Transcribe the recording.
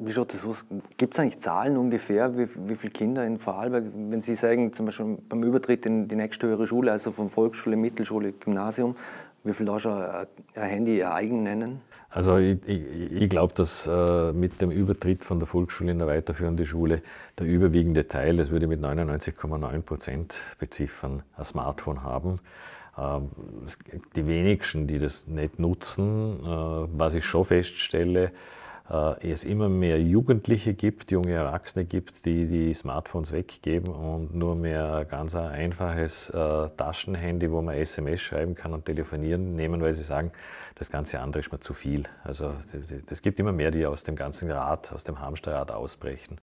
Wie schaut das aus? Gibt es eigentlich Zahlen ungefähr, wie, wie viele Kinder in Vorarlberg, wenn Sie sagen, zum Beispiel beim Übertritt in die nächste höhere Schule, also von Volksschule, Mittelschule, Gymnasium, wie viele da schon ein Handy ihr eigen nennen? Also ich, ich, ich glaube, dass äh, mit dem Übertritt von der Volksschule in eine weiterführende Schule der überwiegende Teil, das würde ich mit 99,9 Prozent beziffern, ein Smartphone haben. Ähm, die wenigsten, die das nicht nutzen, äh, was ich schon feststelle, äh, es immer mehr Jugendliche gibt, junge Erwachsene gibt, die die Smartphones weggeben und nur mehr ganz ein einfaches äh, Taschenhandy, wo man SMS schreiben kann und telefonieren nehmen, weil sie sagen, das ganze andere ist mir zu viel. Also es gibt immer mehr, die aus dem ganzen Rad, aus dem Hamsterrad ausbrechen.